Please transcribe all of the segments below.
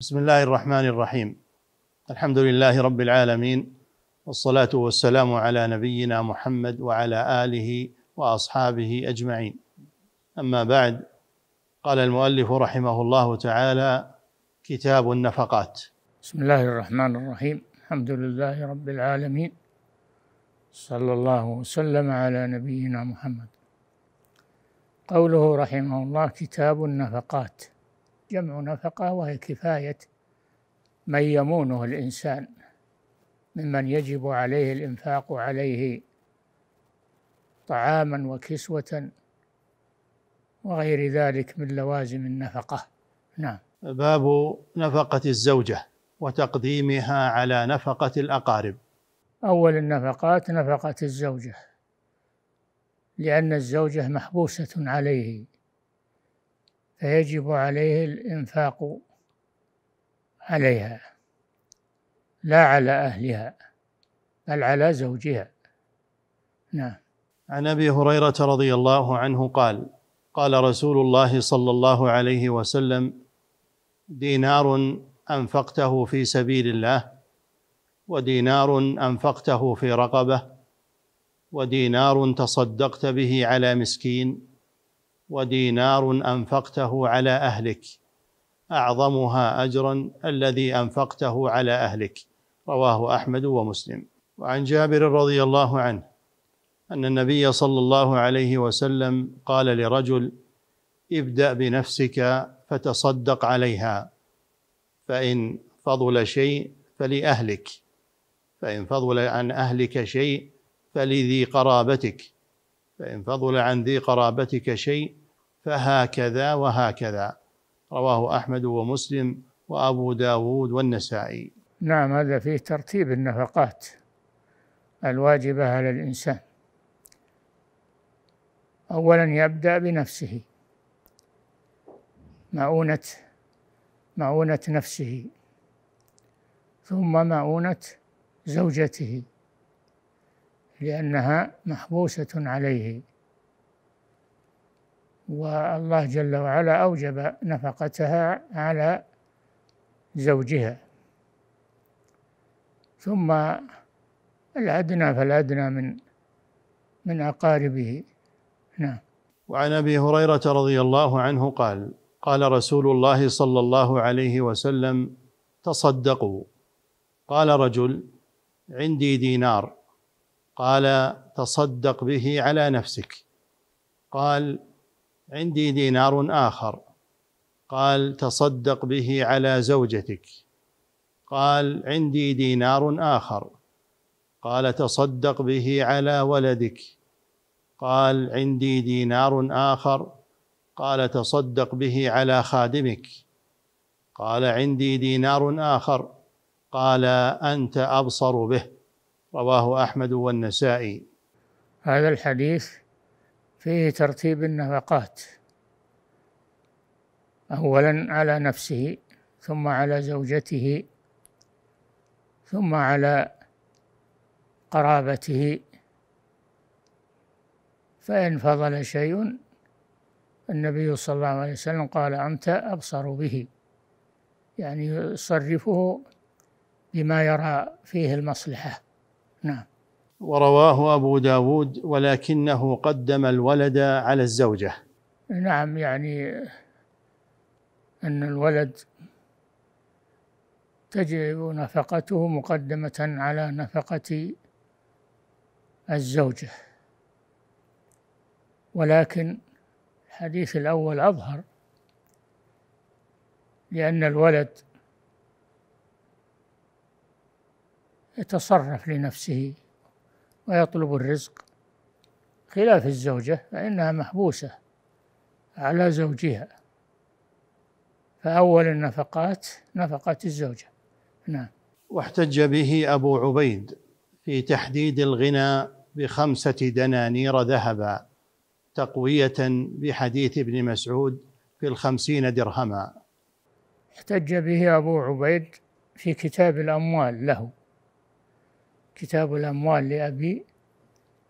بسم الله الرحمن الرحيم الحمد لله رب العالمين والصلاه والسلام على نبينا محمد وعلى اله واصحابه اجمعين اما بعد قال المؤلف رحمه الله تعالى كتاب النفقات بسم الله الرحمن الرحيم الحمد لله رب العالمين صلى الله وسلم على نبينا محمد قوله رحمه الله كتاب النفقات جمع نفقة وهي كفاية من يمونه الإنسان ممن يجب عليه الإنفاق عليه طعاما وكسوة وغير ذلك من لوازم النفقة نعم باب نفقة الزوجة وتقديمها على نفقة الأقارب أول النفقات نفقة الزوجة لأن الزوجة محبوسة عليه فيجب عليه الإنفاق عليها لا على أهلها بل على زوجها نعم عن ابي هريره رضي الله عنه قال قال رسول الله صلى الله عليه وسلم دينار انفقته في سبيل الله ودينار انفقته في رقبه ودينار تصدقت به على مسكين ودينار انفقته على اهلك اعظمها اجرا الذي انفقته على اهلك رواه احمد ومسلم وعن جابر رضي الله عنه ان النبي صلى الله عليه وسلم قال لرجل ابدا بنفسك فتصدق عليها فان فضل شيء فلاهلك فان فضل عن اهلك شيء فلذي قرابتك فان فضل عن ذي قرابتك شيء فهكذا وهكذا رواه أحمد ومسلم وأبو داود والنسائي نعم هذا فيه ترتيب النفقات الواجبة على الإنسان أولا يبدأ بنفسه مؤونة مؤونة نفسه ثم مؤونة زوجته لأنها محبوسة عليه والله جل وعلا أوجب نفقتها على زوجها ثم الأدنى فالأدنى من من أقاربه نعم وعن أبي هريرة رضي الله عنه قال قال رسول الله صلى الله عليه وسلم تصدقوا قال رجل عندي دينار قال تصدق به على نفسك قال عندي دينار آخر قال تصدق به على زوجتك قال عندي دينار آخر قال تصدق به على ولدك قال عندي دينار آخر قال تصدق به على خادمك قال عندي دينار آخر قال أنت أبصر به رواه أحمد والنسائي هذا الحديث فيه ترتيب النفقات أولا على نفسه ثم على زوجته ثم على قرابته فإن فضل شيء النبي صلى الله عليه وسلم قال أنت أبصر به يعني يصرفه بما يرى فيه المصلحة نعم ورواه أبو داود ولكنه قدم الولد على الزوجة نعم يعني أن الولد تجب نفقته مقدمة على نفقة الزوجة ولكن الحديث الأول أظهر لأن الولد يتصرف لنفسه ويطلب الرزق خلاف الزوجة فإنها محبوسة على زوجها فأول النفقات نفقة الزوجة نعم واحتج به أبو عبيد في تحديد الغنى بخمسة دنانير ذهبا تقوية بحديث ابن مسعود في الخمسين درهما احتج به أبو عبيد في كتاب الأموال له كتاب الأموال لأبي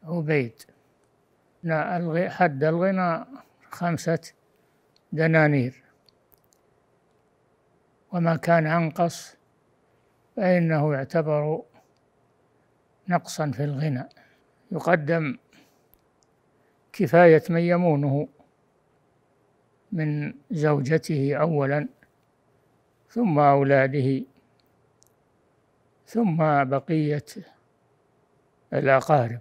عبيد حد الغنى خمسة دنانير وما كان أنقص فإنه يعتبر نقصا في الغنى يقدم كفاية من يمونه من زوجته أولا ثم أولاده ثم بقية الأقارب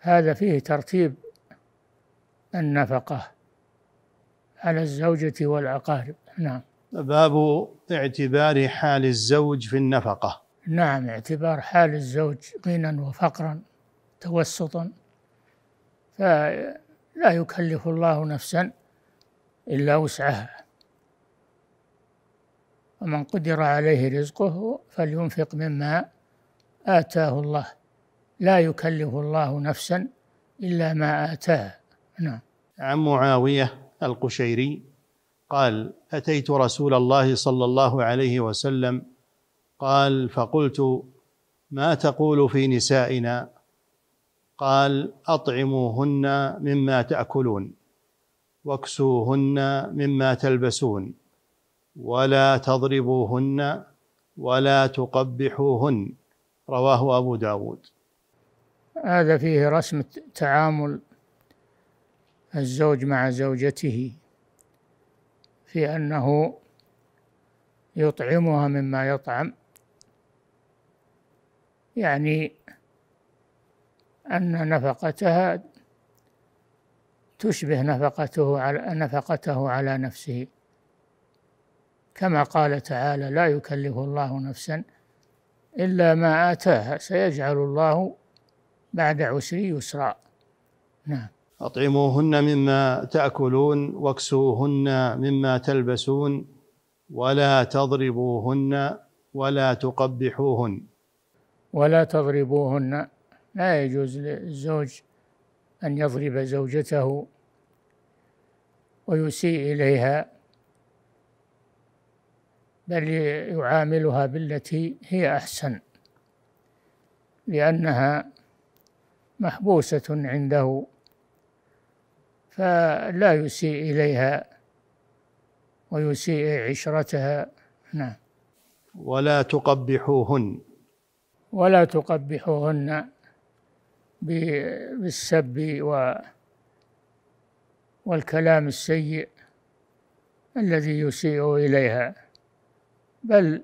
هذا فيه ترتيب النفقة على الزوجة والأقارب نعم باب اعتبار حال الزوج في النفقة نعم اعتبار حال الزوج غنى وفقرا توسطا فلا يكلف الله نفسا إلا وسعها ومن قدر عليه رزقه فلينفق مما آتاه الله لا يكلف الله نفسا إلا ما آتاها نعم عن معاوية القشيري قال أتيت رسول الله صلى الله عليه وسلم قال فقلت ما تقول في نسائنا قال أطعموهن مما تأكلون واكسوهن مما تلبسون ولا تضربوهن ولا تقبحوهن رواه أبو داود هذا فيه رسم تعامل الزوج مع زوجته في أنه يطعمها مما يطعم يعني أن نفقتها تشبه نفقته على نفقته على نفسه كما قال تعالى لا يكلف الله نفسا إلا ما آتاها سيجعل الله بعد عسر يسرا نعم أطعموهن مما تأكلون واكسوهن مما تلبسون ولا تضربوهن ولا تقبحوهن ولا تضربوهن لا يجوز للزوج أن يضرب زوجته ويسيء إليها بل يعاملها بالتي هي أحسن لأنها محبوسة عنده فلا يسيء إليها ويسيء عشرتها نعم ولا تقبحوهن ولا تقبحوهن بالسب و والكلام السيء الذي يسيء إليها بل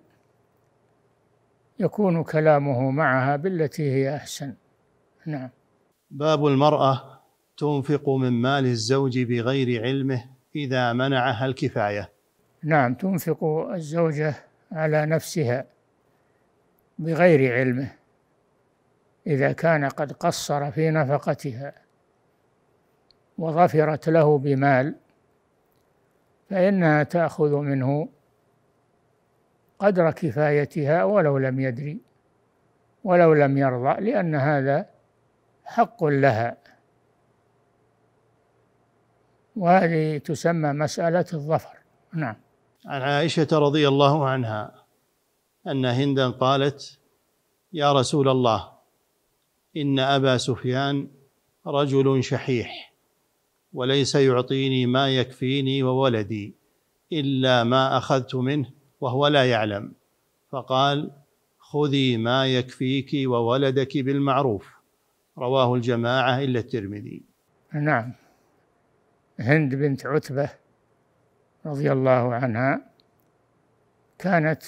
يكون كلامه معها بالتي هي احسن نعم باب المراه تنفق من مال الزوج بغير علمه اذا منعها الكفايه نعم تنفق الزوجه على نفسها بغير علمه اذا كان قد قصر في نفقتها وظفرت له بمال فانها تاخذ منه قدر كفايتها ولو لم يدري ولو لم يرضى لأن هذا حق لها وهذه تسمى مسألة الظفر نعم عن عائشة رضي الله عنها أن هندا قالت يا رسول الله إن أبا سفيان رجل شحيح وليس يعطيني ما يكفيني وولدي إلا ما أخذت منه وهو لا يعلم فقال خذي ما يكفيك وولدك بالمعروف رواه الجماعة إلا الترمذي نعم هند بنت عتبة رضي الله عنها كانت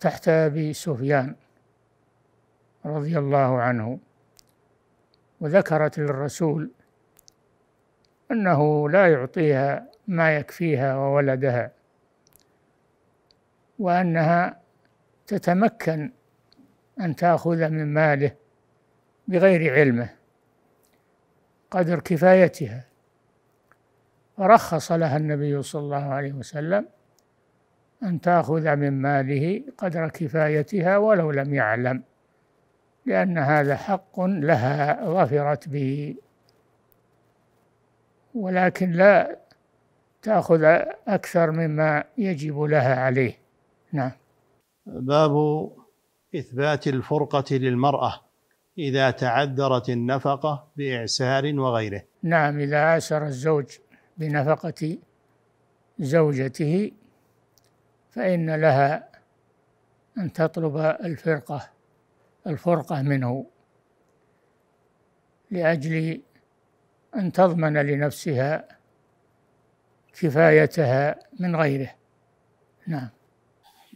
تحت أبي سفيان رضي الله عنه وذكرت للرسول أنه لا يعطيها ما يكفيها وولدها وأنها تتمكن أن تأخذ من ماله بغير علمه قدر كفايتها فرخص لها النبي صلى الله عليه وسلم أن تأخذ من ماله قدر كفايتها ولو لم يعلم لأن هذا حق لها ظفرت به ولكن لا تأخذ أكثر مما يجب لها عليه نعم باب إثبات الفرقة للمرأة إذا تعذرت النفقة بإعسار وغيره نعم إذا عاسر الزوج بنفقة زوجته فإن لها أن تطلب الفرقة الفرقة منه لأجل أن تضمن لنفسها كفايتها من غيره نعم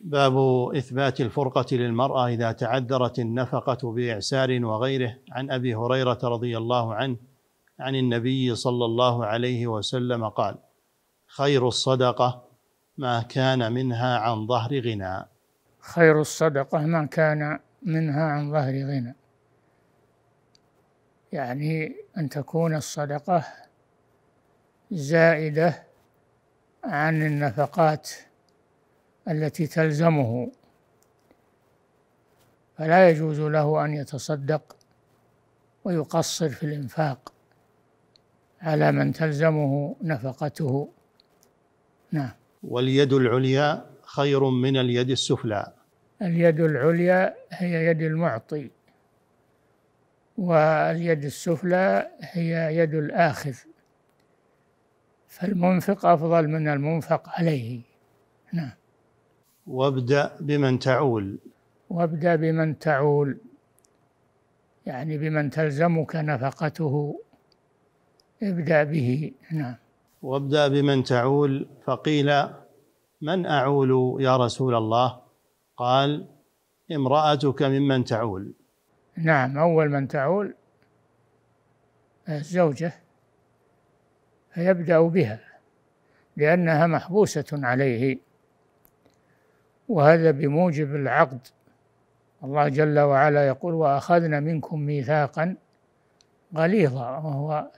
باب اثبات الفرقه للمراه اذا تعذرت النفقه باعسار وغيره عن ابي هريره رضي الله عنه عن النبي صلى الله عليه وسلم قال خير الصدقه ما كان منها عن ظهر غنى خير الصدقه ما كان منها عن ظهر غنى يعني ان تكون الصدقه زائده عن النفقات التي تلزمه فلا يجوز له أن يتصدق ويقصر في الإنفاق على من تلزمه نفقته نعم واليد العليا خير من اليد السفلى اليد العليا هي يد المعطي واليد السفلى هي يد الآخذ فالمنفق أفضل من المنفق عليه نعم وابدأ بمن تعول وابدأ بمن تعول يعني بمن تلزمك نفقته ابدأ به نعم وابدأ بمن تعول فقيل من أعول يا رسول الله قال امرأتك ممن تعول نعم أول من تعول الزوجة فيبدأ بها لأنها محبوسة عليه وهذا بموجب العقد الله جل وعلا يقول واخذنا منكم ميثاقا غليظا وهو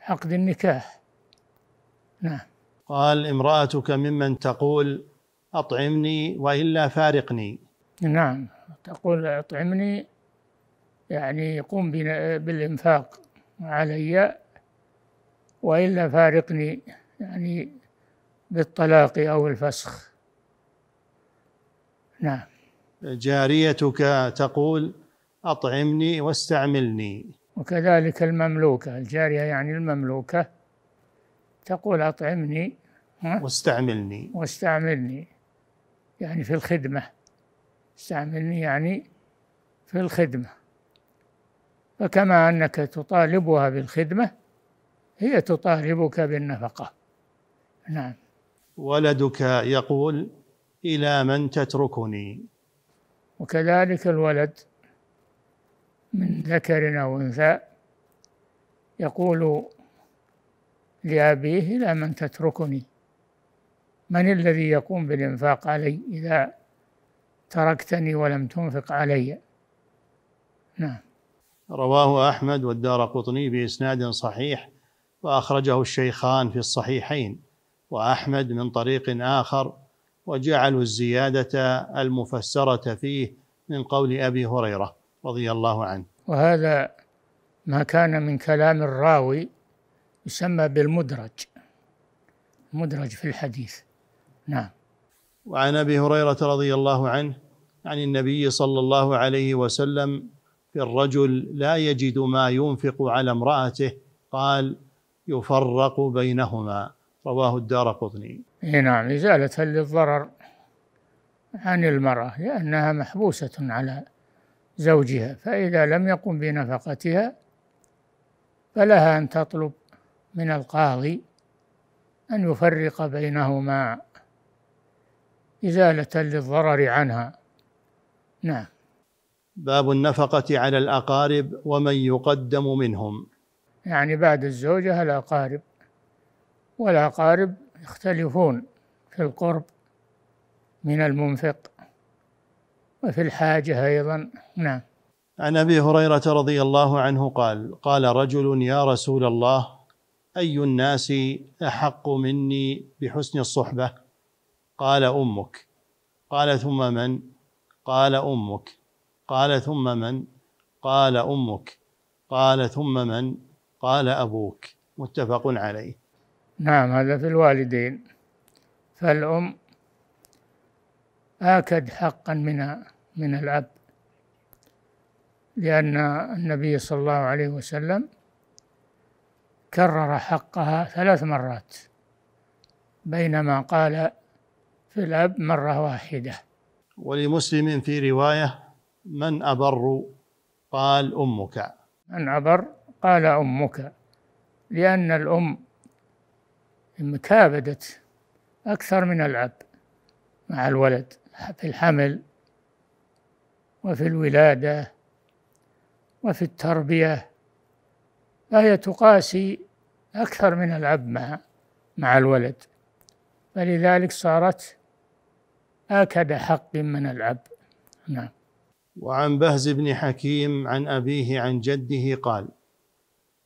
عقد النكاح نعم قال امرأتك ممن تقول أطعمني وإلا فارقني نعم تقول أطعمني يعني قم بالإنفاق علي وإلا فارقني يعني بالطلاق أو الفسخ نعم جاريتك تقول أطعمني واستعملني وكذلك المملوكة الجارية يعني المملوكة تقول أطعمني واستعملني واستعملني يعني في الخدمة استعملني يعني في الخدمة فكما أنك تطالبها بالخدمة هي تطالبك بالنفقة نعم ولدك يقول إلى من تتركني وكذلك الولد من ذكر أو أنثى يقول لأبيه إلى من تتركني من الذي يقوم بالإنفاق علي إذا تركتني ولم تنفق علي نعم رواه أحمد والدار قطني بإسناد صحيح وأخرجه الشيخان في الصحيحين وأحمد من طريق آخر وجعلوا الزيادة المفسرة فيه من قول أبي هريرة رضي الله عنه وهذا ما كان من كلام الراوي يسمى بالمدرج مدرج في الحديث نعم وعن ابي هريره رضي الله عنه عن النبي صلى الله عليه وسلم في الرجل لا يجد ما ينفق على امراته قال يفرق بينهما رواه الدار قطني نعم إزالة للضرر عن المرأة لأنها محبوسة على زوجها فإذا لم يقم بنفقتها فلها أن تطلب من القاضي أن يفرق بينهما إزالة للضرر عنها نعم باب النفقة على الأقارب ومن يقدم منهم يعني بعد الزوجة الأقارب والأقارب يختلفون في القرب من المنفق وفي الحاجة أيضا نعم عن أبي هريرة رضي الله عنه قال قال رجل يا رسول الله أي الناس أحق مني بحسن الصحبة قال أمك قال ثم من قال أمك قال ثم من قال أمك قال ثم من قال أبوك متفق عليه نعم هذا في الوالدين فالأم آكد حقا من من الأب لأن النبي صلى الله عليه وسلم كرر حقها ثلاث مرات بينما قال في الأب مرة واحدة ولمسلم في رواية من أبر قال أمك من أبر قال أمك لأن الأم المكابده أكثر من الأب مع الولد في الحمل وفي الولادة وفي التربية فهي تقاسي أكثر من الأب مع مع الولد فلذلك صارت آكد حق من الأب نعم وعن بهز بن حكيم عن أبيه عن جده قال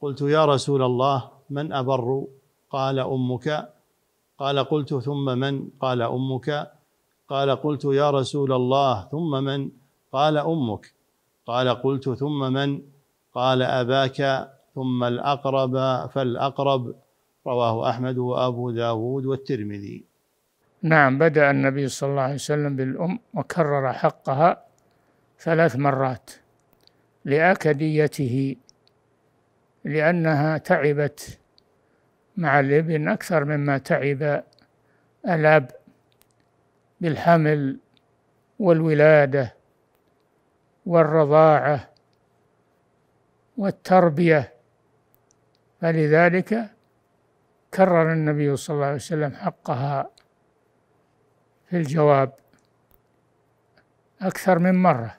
قلت يا رسول الله من أبر قال امك قال قلت ثم من قال امك قال قلت يا رسول الله ثم من قال امك قال قلت ثم من قال اباك ثم الاقرب فالاقرب رواه احمد وابو داود والترمذي نعم بدا النبي صلى الله عليه وسلم بالام وكرر حقها ثلاث مرات لاكديته لانها تعبت مع الابن أكثر مما تعب الأب بالحمل والولادة والرضاعة والتربية فلذلك كرر النبي صلى الله عليه وسلم حقها في الجواب أكثر من مرة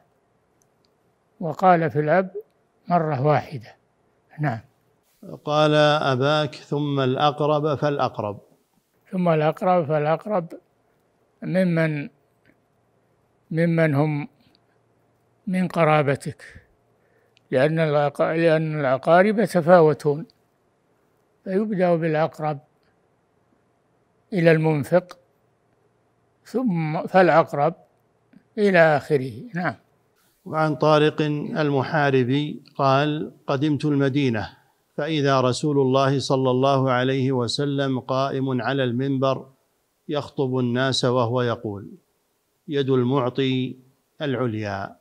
وقال في الأب مرة واحدة نعم قال أباك ثم الأقرب فالأقرب ثم الأقرب فالأقرب ممن ممن هم من قرابتك لأن لأن الأقارب يتفاوتون فيبدأ بالأقرب إلى المنفق ثم فالأقرب إلى آخره نعم وعن طارق المحاربي قال قدمت المدينة فإذا رسول الله صلى الله عليه وسلم قائم على المنبر يخطب الناس وهو يقول يد المعطي العليا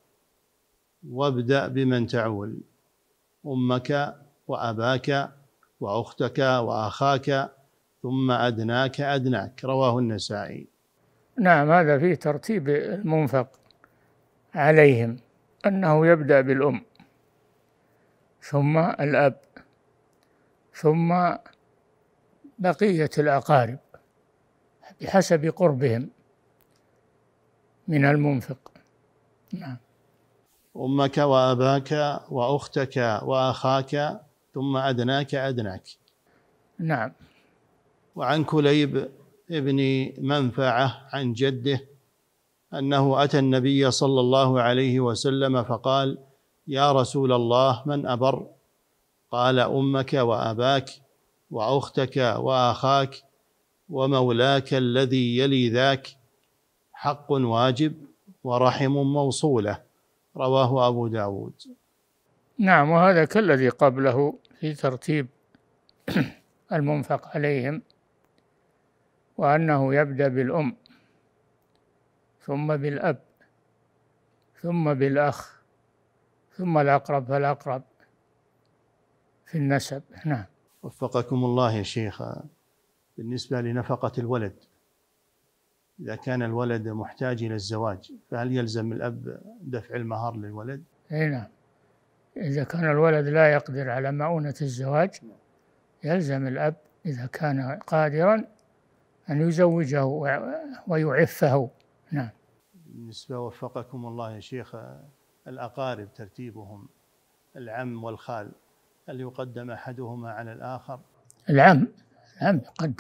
وابدأ بمن تعول أمك وأباك وأختك وأخاك ثم أدناك أدناك رواه النسائي نعم هذا فيه ترتيب المنفق عليهم أنه يبدأ بالأم ثم الأب ثم بقية الأقارب بحسب قربهم من المنفق نعم أمك وأباك وأختك وأخاك ثم أدناك أدناك نعم وعن كليب ابن منفعة عن جده أنه أتى النبي صلى الله عليه وسلم فقال يا رسول الله من أبر قال امك واباك واختك واخاك ومولاك الذي يلي ذاك حق واجب ورحم موصوله رواه ابو داود نعم وهذا كالذي قبله في ترتيب المنفق عليهم وأنه يبدأ بالأم ثم بالأب ثم بالأخ ثم الأقرب فالأقرب في النسب نعم وفقكم الله يا شيخ بالنسبة لنفقة الولد إذا كان الولد محتاج إلى الزواج فهل يلزم الأب دفع المهر للولد؟ أي نعم إذا كان الولد لا يقدر على مؤونة الزواج يلزم الأب إذا كان قادرا أن يزوجه ويعفه نعم بالنسبة وفقكم الله يا شيخ الأقارب ترتيبهم العم والخال هل يقدم أحدهما على الآخر العم العم يقدم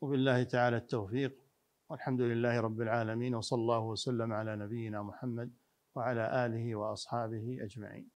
وبالله تعالى التوفيق والحمد لله رب العالمين وصلى الله وسلم على نبينا محمد وعلى آله وأصحابه أجمعين